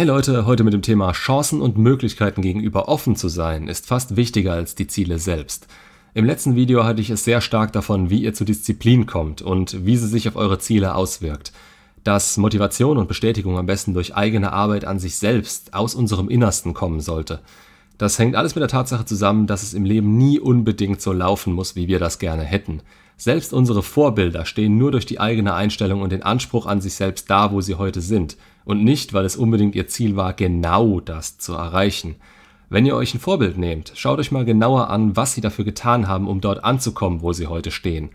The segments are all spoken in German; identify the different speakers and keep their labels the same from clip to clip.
Speaker 1: Hey Leute, heute mit dem Thema Chancen und Möglichkeiten gegenüber offen zu sein ist fast wichtiger als die Ziele selbst. Im letzten Video hatte ich es sehr stark davon, wie ihr zu Disziplin kommt und wie sie sich auf eure Ziele auswirkt. Dass Motivation und Bestätigung am besten durch eigene Arbeit an sich selbst aus unserem Innersten kommen sollte. Das hängt alles mit der Tatsache zusammen, dass es im Leben nie unbedingt so laufen muss, wie wir das gerne hätten. Selbst unsere Vorbilder stehen nur durch die eigene Einstellung und den Anspruch an sich selbst da, wo sie heute sind, und nicht, weil es unbedingt ihr Ziel war, genau das zu erreichen. Wenn ihr euch ein Vorbild nehmt, schaut euch mal genauer an, was sie dafür getan haben, um dort anzukommen, wo sie heute stehen.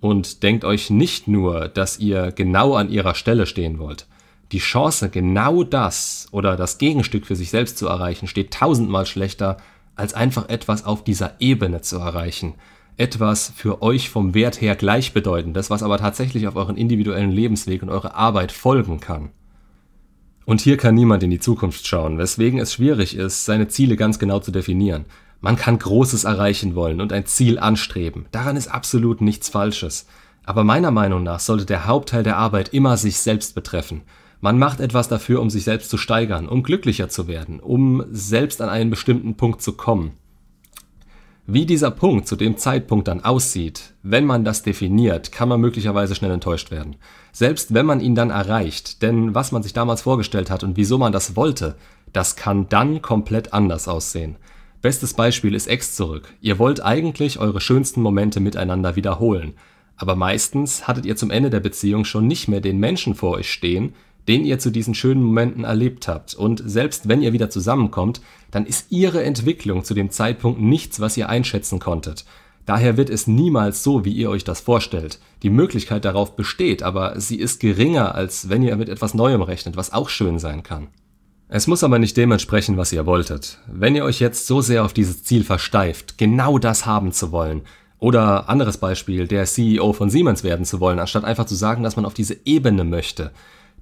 Speaker 1: Und denkt euch nicht nur, dass ihr genau an ihrer Stelle stehen wollt. Die Chance, genau das oder das Gegenstück für sich selbst zu erreichen, steht tausendmal schlechter, als einfach etwas auf dieser Ebene zu erreichen etwas für euch vom Wert her gleichbedeutendes, was aber tatsächlich auf euren individuellen Lebensweg und eure Arbeit folgen kann. Und hier kann niemand in die Zukunft schauen, weswegen es schwierig ist, seine Ziele ganz genau zu definieren. Man kann Großes erreichen wollen und ein Ziel anstreben. Daran ist absolut nichts Falsches. Aber meiner Meinung nach sollte der Hauptteil der Arbeit immer sich selbst betreffen. Man macht etwas dafür, um sich selbst zu steigern, um glücklicher zu werden, um selbst an einen bestimmten Punkt zu kommen. Wie dieser Punkt zu dem Zeitpunkt dann aussieht, wenn man das definiert, kann man möglicherweise schnell enttäuscht werden. Selbst wenn man ihn dann erreicht, denn was man sich damals vorgestellt hat und wieso man das wollte, das kann dann komplett anders aussehen. Bestes Beispiel ist Ex zurück. Ihr wollt eigentlich eure schönsten Momente miteinander wiederholen, aber meistens hattet ihr zum Ende der Beziehung schon nicht mehr den Menschen vor euch stehen, den ihr zu diesen schönen Momenten erlebt habt. Und selbst wenn ihr wieder zusammenkommt, dann ist ihre Entwicklung zu dem Zeitpunkt nichts, was ihr einschätzen konntet. Daher wird es niemals so, wie ihr euch das vorstellt. Die Möglichkeit darauf besteht, aber sie ist geringer, als wenn ihr mit etwas Neuem rechnet, was auch schön sein kann. Es muss aber nicht dem entsprechen, was ihr wolltet. Wenn ihr euch jetzt so sehr auf dieses Ziel versteift, genau das haben zu wollen, oder anderes Beispiel, der CEO von Siemens werden zu wollen, anstatt einfach zu sagen, dass man auf diese Ebene möchte,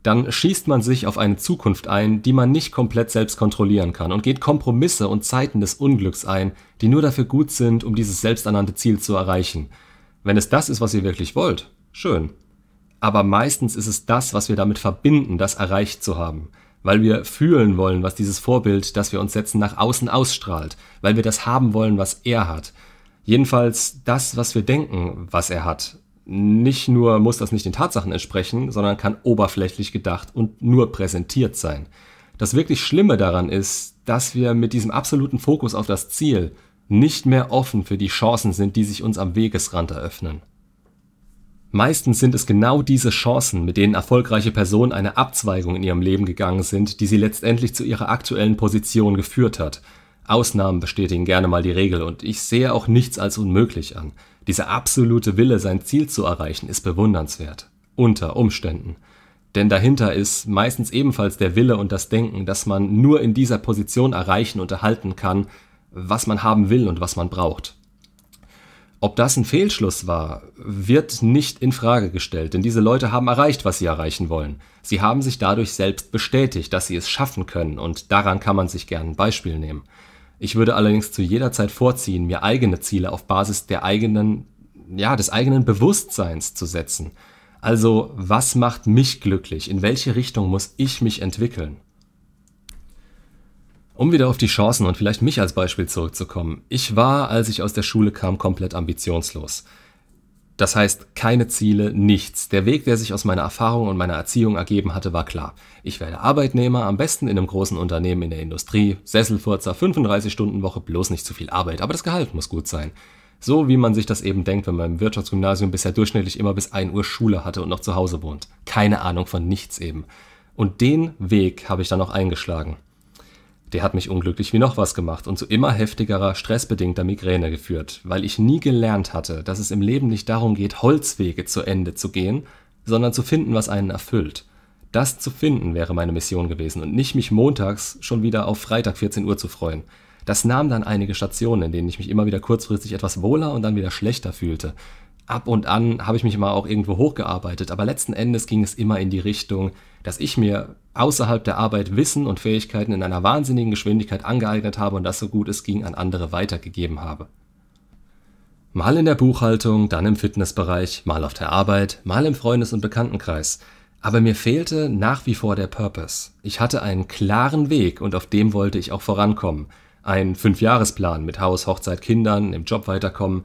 Speaker 1: dann schießt man sich auf eine Zukunft ein, die man nicht komplett selbst kontrollieren kann und geht Kompromisse und Zeiten des Unglücks ein, die nur dafür gut sind, um dieses selbsternannte Ziel zu erreichen. Wenn es das ist, was ihr wirklich wollt, schön. Aber meistens ist es das, was wir damit verbinden, das erreicht zu haben. Weil wir fühlen wollen, was dieses Vorbild, das wir uns setzen, nach außen ausstrahlt. Weil wir das haben wollen, was er hat. Jedenfalls das, was wir denken, was er hat nicht nur muss das nicht den Tatsachen entsprechen, sondern kann oberflächlich gedacht und nur präsentiert sein. Das wirklich Schlimme daran ist, dass wir mit diesem absoluten Fokus auf das Ziel nicht mehr offen für die Chancen sind, die sich uns am Wegesrand eröffnen. Meistens sind es genau diese Chancen, mit denen erfolgreiche Personen eine Abzweigung in ihrem Leben gegangen sind, die sie letztendlich zu ihrer aktuellen Position geführt hat. Ausnahmen bestätigen gerne mal die Regel und ich sehe auch nichts als unmöglich an. Dieser absolute Wille, sein Ziel zu erreichen, ist bewundernswert. Unter Umständen. Denn dahinter ist meistens ebenfalls der Wille und das Denken, dass man nur in dieser Position erreichen und erhalten kann, was man haben will und was man braucht. Ob das ein Fehlschluss war, wird nicht in Frage gestellt, denn diese Leute haben erreicht, was sie erreichen wollen. Sie haben sich dadurch selbst bestätigt, dass sie es schaffen können und daran kann man sich gern ein Beispiel nehmen. Ich würde allerdings zu jeder Zeit vorziehen, mir eigene Ziele auf Basis der eigenen, ja, des eigenen Bewusstseins zu setzen. Also, was macht mich glücklich? In welche Richtung muss ich mich entwickeln? Um wieder auf die Chancen und vielleicht mich als Beispiel zurückzukommen. Ich war, als ich aus der Schule kam, komplett ambitionslos. Das heißt, keine Ziele, nichts. Der Weg, der sich aus meiner Erfahrung und meiner Erziehung ergeben hatte, war klar. Ich werde Arbeitnehmer, am besten in einem großen Unternehmen in der Industrie, Sesselfurzer, 35-Stunden-Woche, bloß nicht zu viel Arbeit, aber das Gehalt muss gut sein. So wie man sich das eben denkt, wenn man im Wirtschaftsgymnasium bisher durchschnittlich immer bis 1 Uhr Schule hatte und noch zu Hause wohnt. Keine Ahnung von nichts eben. Und den Weg habe ich dann auch eingeschlagen. Der hat mich unglücklich wie noch was gemacht und zu immer heftigerer stressbedingter Migräne geführt, weil ich nie gelernt hatte, dass es im Leben nicht darum geht, Holzwege zu Ende zu gehen, sondern zu finden, was einen erfüllt. Das zu finden wäre meine Mission gewesen und nicht mich montags schon wieder auf Freitag 14 Uhr zu freuen. Das nahm dann einige Stationen, in denen ich mich immer wieder kurzfristig etwas wohler und dann wieder schlechter fühlte. Ab und an habe ich mich mal auch irgendwo hochgearbeitet, aber letzten Endes ging es immer in die Richtung, dass ich mir außerhalb der Arbeit Wissen und Fähigkeiten in einer wahnsinnigen Geschwindigkeit angeeignet habe und das so gut es ging an andere weitergegeben habe. Mal in der Buchhaltung, dann im Fitnessbereich, mal auf der Arbeit, mal im Freundes- und Bekanntenkreis. Aber mir fehlte nach wie vor der Purpose. Ich hatte einen klaren Weg und auf dem wollte ich auch vorankommen. Ein Fünfjahresplan mit Haus, Hochzeit, Kindern, im Job weiterkommen,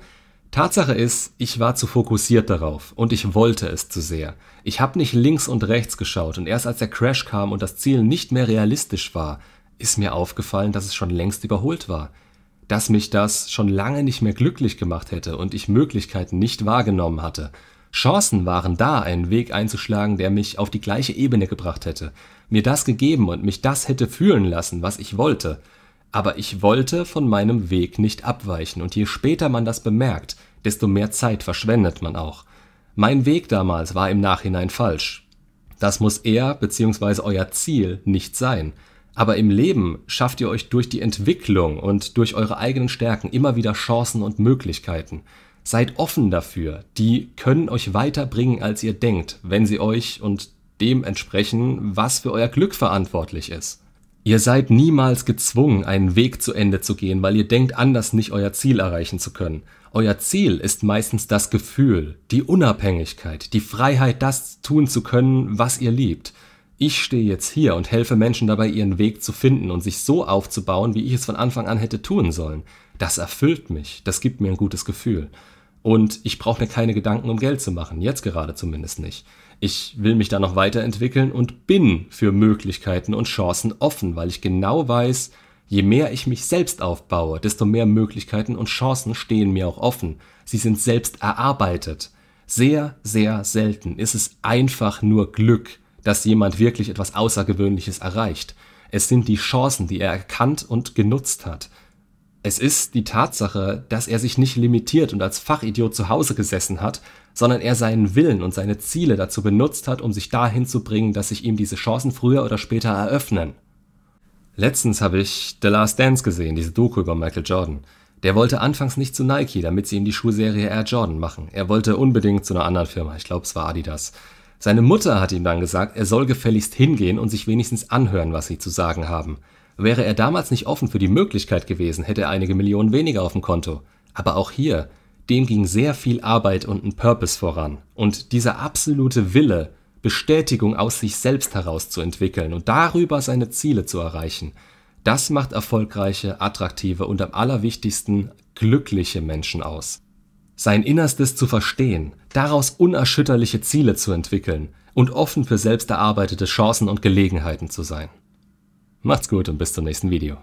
Speaker 1: Tatsache ist, ich war zu fokussiert darauf und ich wollte es zu sehr. Ich habe nicht links und rechts geschaut und erst als der Crash kam und das Ziel nicht mehr realistisch war, ist mir aufgefallen, dass es schon längst überholt war. Dass mich das schon lange nicht mehr glücklich gemacht hätte und ich Möglichkeiten nicht wahrgenommen hatte. Chancen waren da, einen Weg einzuschlagen, der mich auf die gleiche Ebene gebracht hätte, mir das gegeben und mich das hätte fühlen lassen, was ich wollte aber ich wollte von meinem Weg nicht abweichen, und je später man das bemerkt, desto mehr Zeit verschwendet man auch. Mein Weg damals war im Nachhinein falsch. Das muss er bzw. euer Ziel nicht sein. Aber im Leben schafft ihr euch durch die Entwicklung und durch eure eigenen Stärken immer wieder Chancen und Möglichkeiten. Seid offen dafür, die können euch weiterbringen, als ihr denkt, wenn sie euch und dem entsprechen, was für euer Glück verantwortlich ist. Ihr seid niemals gezwungen, einen Weg zu Ende zu gehen, weil ihr denkt, anders nicht euer Ziel erreichen zu können. Euer Ziel ist meistens das Gefühl, die Unabhängigkeit, die Freiheit, das tun zu können, was ihr liebt. Ich stehe jetzt hier und helfe Menschen dabei, ihren Weg zu finden und sich so aufzubauen, wie ich es von Anfang an hätte tun sollen. Das erfüllt mich, das gibt mir ein gutes Gefühl. Und ich brauche mir keine Gedanken um Geld zu machen, jetzt gerade zumindest nicht. Ich will mich da noch weiterentwickeln und bin für Möglichkeiten und Chancen offen, weil ich genau weiß, je mehr ich mich selbst aufbaue, desto mehr Möglichkeiten und Chancen stehen mir auch offen. Sie sind selbst erarbeitet. Sehr, sehr selten ist es einfach nur Glück, dass jemand wirklich etwas Außergewöhnliches erreicht. Es sind die Chancen, die er erkannt und genutzt hat. Es ist die Tatsache, dass er sich nicht limitiert und als Fachidiot zu Hause gesessen hat, sondern er seinen Willen und seine Ziele dazu benutzt hat, um sich dahin zu bringen, dass sich ihm diese Chancen früher oder später eröffnen. Letztens habe ich The Last Dance gesehen, diese Doku über Michael Jordan. Der wollte anfangs nicht zu Nike, damit sie ihm die Schuhserie Air Jordan machen. Er wollte unbedingt zu einer anderen Firma, ich glaube es war Adidas. Seine Mutter hat ihm dann gesagt, er soll gefälligst hingehen und sich wenigstens anhören, was sie zu sagen haben. Wäre er damals nicht offen für die Möglichkeit gewesen, hätte er einige Millionen weniger auf dem Konto. Aber auch hier, dem ging sehr viel Arbeit und ein Purpose voran. Und dieser absolute Wille, Bestätigung aus sich selbst heraus zu entwickeln und darüber seine Ziele zu erreichen, das macht erfolgreiche, attraktive und am allerwichtigsten glückliche Menschen aus. Sein Innerstes zu verstehen, daraus unerschütterliche Ziele zu entwickeln und offen für selbst erarbeitete Chancen und Gelegenheiten zu sein. Macht's gut und bis zum nächsten Video.